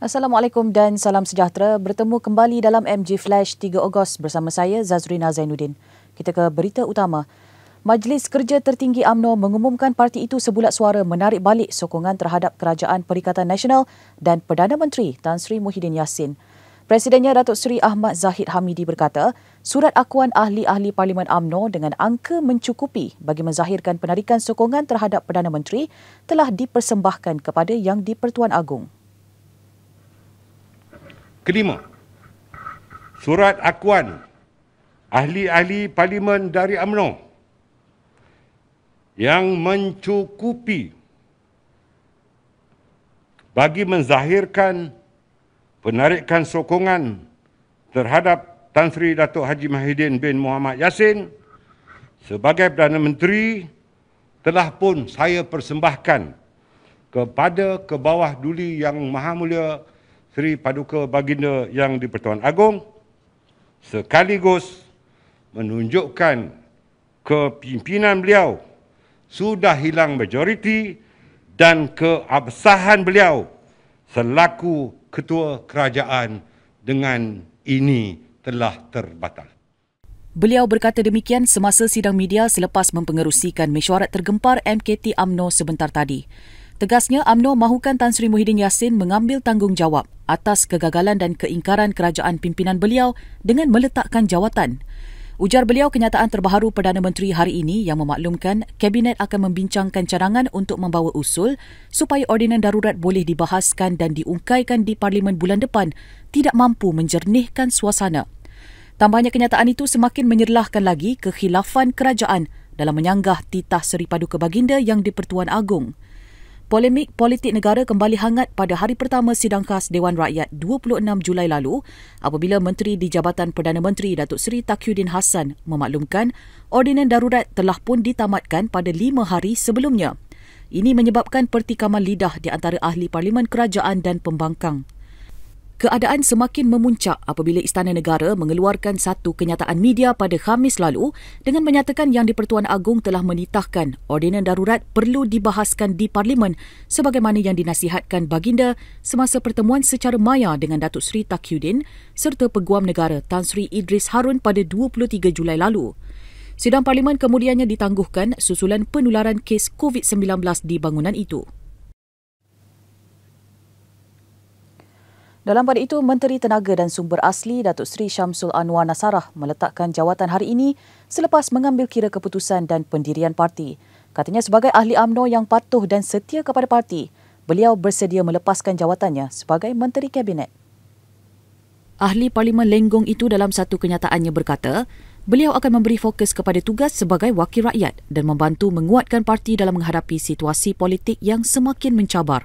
Assalamualaikum dan salam sejahtera. Bertemu kembali dalam MG Flash 3 Ogos bersama saya Zazrina Zainuddin. Kita ke berita utama. Majlis Kerja Tertinggi AMNO mengumumkan parti itu sebulat suara menarik balik sokongan terhadap Kerajaan Perikatan Nasional dan Perdana Menteri Tan Sri Muhyiddin Yassin. Presidennya Datuk Seri Ahmad Zahid Hamidi berkata, surat akuan ahli-ahli Parlimen AMNO dengan angka mencukupi bagi menzahirkan penarikan sokongan terhadap Perdana Menteri telah dipersembahkan kepada Yang di-Pertuan Agong. Kelima, surat akuan ahli-ahli parlimen dari UMNO yang mencukupi bagi menzahirkan penarikan sokongan terhadap Tan Sri Datuk Haji Mahidin bin Muhammad Yassin sebagai Perdana Menteri telah pun saya persembahkan kepada kebawah duli yang Maha Mulia Sri Paduka Baginda Yang di-Pertuan Agong sekaligus menunjukkan kepimpinan beliau sudah hilang majoriti dan keabsahan beliau selaku ketua kerajaan dengan ini telah terbatal. Beliau berkata demikian semasa sidang media selepas mempengerusikan mesyuarat tergempar MKT AMNO sebentar tadi. Tegasnya, Amno mahukan Tan Sri Muhyiddin Yassin mengambil tanggungjawab atas kegagalan dan keingkaran kerajaan pimpinan beliau dengan meletakkan jawatan. Ujar beliau kenyataan terbaru Perdana Menteri hari ini yang memaklumkan Kabinet akan membincangkan cadangan untuk membawa usul supaya ordinan darurat boleh dibahaskan dan diungkaikan di Parlimen bulan depan tidak mampu menjernihkan suasana. Tambahnya kenyataan itu semakin menyerlahkan lagi kekhilafan kerajaan dalam menyanggah titah Seri Paduka Baginda yang di Pertuan Agong. Polemik politik negara kembali hangat pada hari pertama sidang khas Dewan Rakyat 26 Julai lalu apabila Menteri di Jabatan Perdana Menteri Datuk Seri Takyudin Hassan memaklumkan ordinan darurat telah pun ditamatkan pada lima hari sebelumnya. Ini menyebabkan pertikaman lidah di antara ahli Parlimen Kerajaan dan pembangkang. Keadaan semakin memuncak apabila Istana Negara mengeluarkan satu kenyataan media pada Khamis lalu dengan menyatakan yang di-Pertuan Agong telah menitahkan ordinan darurat perlu dibahaskan di Parlimen sebagaimana yang dinasihatkan Baginda semasa pertemuan secara maya dengan Datuk Seri Takyudin serta Peguam Negara Tan Sri Idris Harun pada 23 Julai lalu. Sidang Parlimen kemudiannya ditangguhkan susulan penularan kes COVID-19 di bangunan itu. Dalam pada itu, Menteri Tenaga dan Sumber Asli Datuk Seri Syamsul Anwar Nasarah meletakkan jawatan hari ini selepas mengambil kira keputusan dan pendirian parti. Katanya sebagai ahli AMNO yang patuh dan setia kepada parti, beliau bersedia melepaskan jawatannya sebagai Menteri Kabinet. Ahli Parlimen Lenggong itu dalam satu kenyataannya berkata, beliau akan memberi fokus kepada tugas sebagai wakil rakyat dan membantu menguatkan parti dalam menghadapi situasi politik yang semakin mencabar.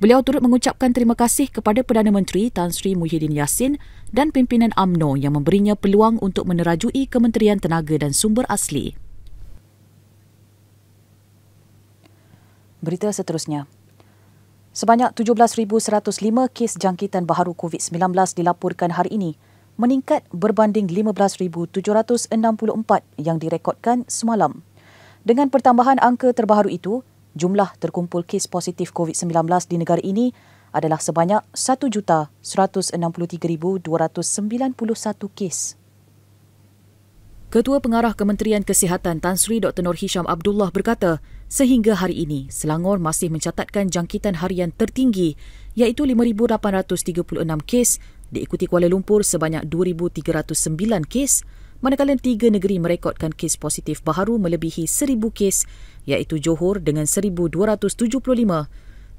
Beliau turut mengucapkan terima kasih kepada Perdana Menteri Tan Sri Muhyiddin Yassin dan pimpinan AMNO yang memberinya peluang untuk menerajui Kementerian Tenaga dan Sumber Asli. Berita seterusnya. Sebanyak 17,105 kes jangkitan baharu COVID-19 dilaporkan hari ini, meningkat berbanding 15,764 yang direkodkan semalam. Dengan pertambahan angka terbaru itu, jumlah terkumpul kes positif COVID-19 di negara ini adalah sebanyak 1,163,291 kes. Ketua Pengarah Kementerian Kesihatan Tan Sri Dr. Nur Hisham Abdullah berkata, sehingga hari ini, Selangor masih mencatatkan jangkitan harian tertinggi iaitu 5,836 kes diikuti Kuala Lumpur sebanyak 2,309 kes manakala tiga negeri merekodkan kes positif baharu melebihi 1,000 kes iaitu Johor dengan 1,275,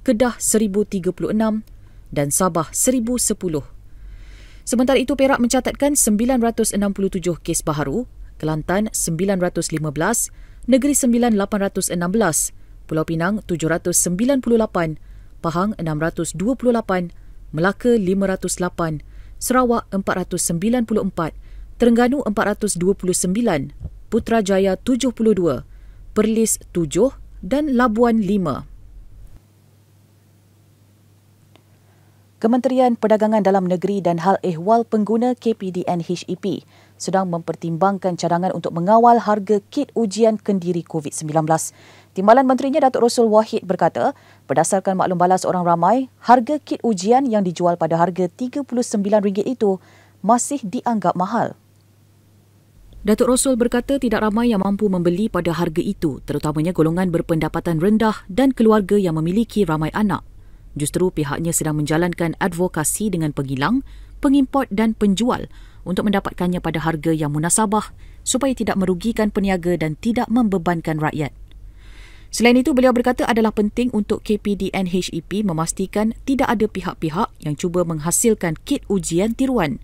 Kedah 1,036 dan Sabah 1,010. Sementara itu, Perak mencatatkan 967 kes baharu, Kelantan 915, Negeri Sembilan 816, Pulau Pinang 798, Pahang 628, Melaka 508, Sarawak 494, Terengganu 429, Putrajaya Perlis 7 dan Labuan 5. Kementerian Perdagangan Dalam Negeri dan Hal Ehwal Pengguna KPDN HEP sedang mempertimbangkan cadangan untuk mengawal harga kit ujian kendiri COVID-19. Timbalan Menterinya Datuk Rosul Wahid berkata, berdasarkan maklum balas orang ramai, harga kit ujian yang dijual pada harga RM39 itu masih dianggap mahal. Datuk Rosul berkata tidak ramai yang mampu membeli pada harga itu, terutamanya golongan berpendapatan rendah dan keluarga yang memiliki ramai anak. Justeru pihaknya sedang menjalankan advokasi dengan pengilang, pengimport dan penjual untuk mendapatkannya pada harga yang munasabah supaya tidak merugikan peniaga dan tidak membebankan rakyat. Selain itu, beliau berkata adalah penting untuk KPDN HEP memastikan tidak ada pihak-pihak yang cuba menghasilkan kit ujian tiruan.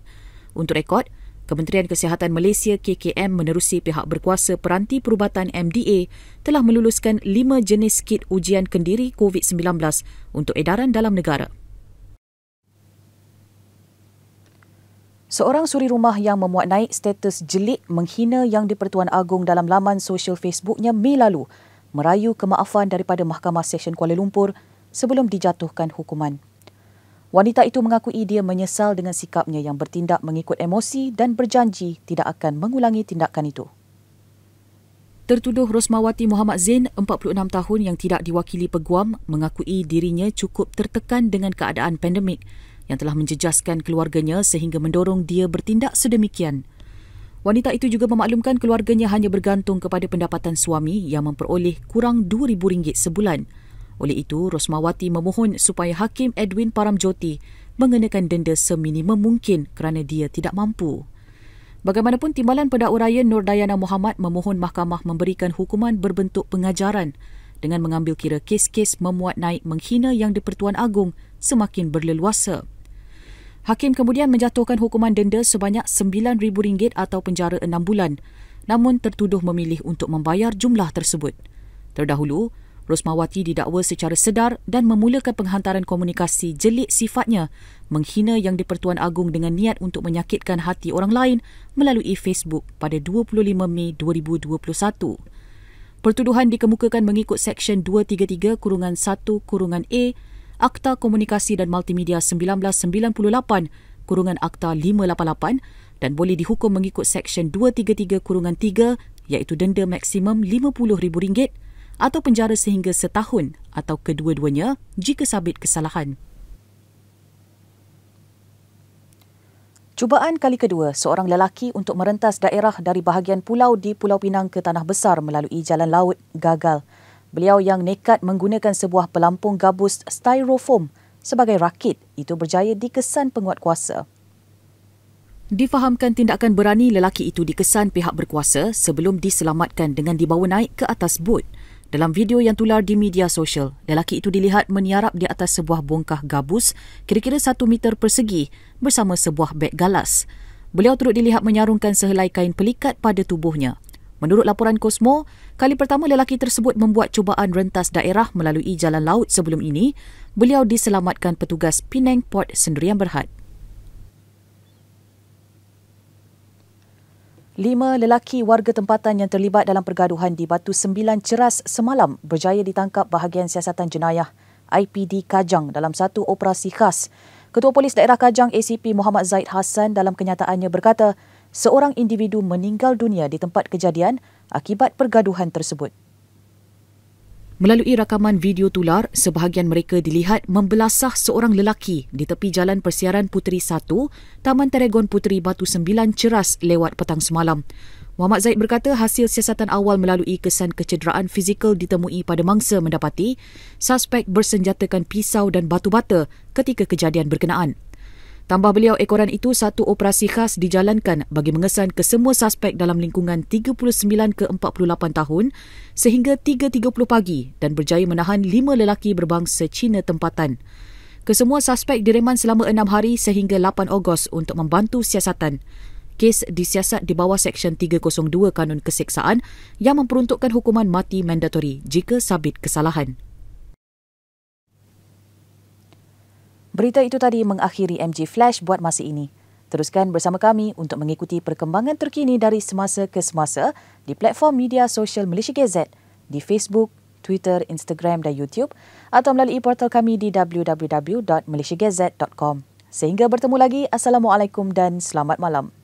Untuk rekod, Kementerian Kesihatan Malaysia KKM menerusi pihak berkuasa peranti perubatan MDA telah meluluskan lima jenis kit ujian kendiri COVID-19 untuk edaran dalam negara. Seorang suri rumah yang memuat naik status jelik menghina Yang di-Pertuan Agong dalam laman sosial Facebooknya Mei lalu merayu kemaafan daripada Mahkamah Sesyen Kuala Lumpur sebelum dijatuhkan hukuman Wanita itu mengakui dia menyesal dengan sikapnya yang bertindak mengikut emosi dan berjanji tidak akan mengulangi tindakan itu. Tertuduh Rosmawati Muhammad Zain, 46 tahun yang tidak diwakili peguam, mengakui dirinya cukup tertekan dengan keadaan pandemik yang telah menjejaskan keluarganya sehingga mendorong dia bertindak sedemikian. Wanita itu juga memaklumkan keluarganya hanya bergantung kepada pendapatan suami yang memperoleh kurang RM2,000 sebulan. Oleh itu, Rosmawati memohon supaya Hakim Edwin Paramjoti mengenakan denda seminimum mungkin kerana dia tidak mampu. Bagaimanapun timbalan pendakwa raya Nurdayana Muhammad memohon mahkamah memberikan hukuman berbentuk pengajaran dengan mengambil kira kes-kes memuat naik menghina yang di-Pertuan Agong semakin berleluasa. Hakim kemudian menjatuhkan hukuman denda sebanyak RM9,000 atau penjara enam bulan namun tertuduh memilih untuk membayar jumlah tersebut. Terdahulu, Rosmawati didakwa secara sedar dan memulakan penghantaran komunikasi jelik sifatnya menghina yang di-Pertuan Agong dengan niat untuk menyakitkan hati orang lain melalui Facebook pada 25 Mei 2021. Pertuduhan dikemukakan mengikut Seksyen 233 Kurungan 1 Kurungan A Akta Komunikasi dan Multimedia 1998 Kurungan Akta 588 dan boleh dihukum mengikut Seksyen 233 Kurungan 3 iaitu denda maksimum RM50,000 atau penjara sehingga setahun atau kedua-duanya jika sabit kesalahan. Cubaan kali kedua seorang lelaki untuk merentas daerah dari bahagian pulau di Pulau Pinang ke Tanah Besar melalui jalan laut gagal. Beliau yang nekat menggunakan sebuah pelampung gabus styrofoam sebagai rakit itu berjaya dikesan penguat kuasa. Difahamkan tindakan berani lelaki itu dikesan pihak berkuasa sebelum diselamatkan dengan dibawa naik ke atas bot. Dalam video yang tular di media sosial, lelaki itu dilihat meniarap di atas sebuah bongkah gabus kira-kira 1 meter persegi bersama sebuah beg galas. Beliau turut dilihat menyarungkan sehelai kain pelikat pada tubuhnya. Menurut laporan Cosmo, kali pertama lelaki tersebut membuat cubaan rentas daerah melalui jalan laut sebelum ini, beliau diselamatkan petugas Penang Port Sendirian Berhad. Lima lelaki warga tempatan yang terlibat dalam pergaduhan di Batu Sembilan Ceras semalam berjaya ditangkap bahagian siasatan jenayah IPD Kajang dalam satu operasi khas. Ketua Polis Daerah Kajang ACP Muhammad Zaid Hassan dalam kenyataannya berkata, seorang individu meninggal dunia di tempat kejadian akibat pergaduhan tersebut. Melalui rakaman video tular, sebahagian mereka dilihat membelasah seorang lelaki di tepi jalan persiaran Puteri 1, Taman Teregon Puteri Batu 9 Ceras lewat petang semalam. Muhammad Zaid berkata hasil siasatan awal melalui kesan kecederaan fizikal ditemui pada mangsa mendapati suspek bersenjatakan pisau dan batu bata ketika kejadian berkenaan. Tambah beliau ekoran itu, satu operasi khas dijalankan bagi mengesan kesemua suspek dalam lingkungan 39 ke 48 tahun sehingga 3.30 pagi dan berjaya menahan lima lelaki berbangsa Cina tempatan. Kesemua suspek direman selama enam hari sehingga 8 Ogos untuk membantu siasatan. Kes disiasat di bawah Seksyen 302 Kanun Keseksaan yang memperuntukkan hukuman mati mandatori jika sabit kesalahan. Berita itu tadi mengakhiri MG Flash buat masa ini. Teruskan bersama kami untuk mengikuti perkembangan terkini dari semasa ke semasa di platform media sosial Malaysia Gazette di Facebook, Twitter, Instagram dan YouTube atau melalui portal kami di www.malaysiagazette.com. Sehingga bertemu lagi, Assalamualaikum dan selamat malam.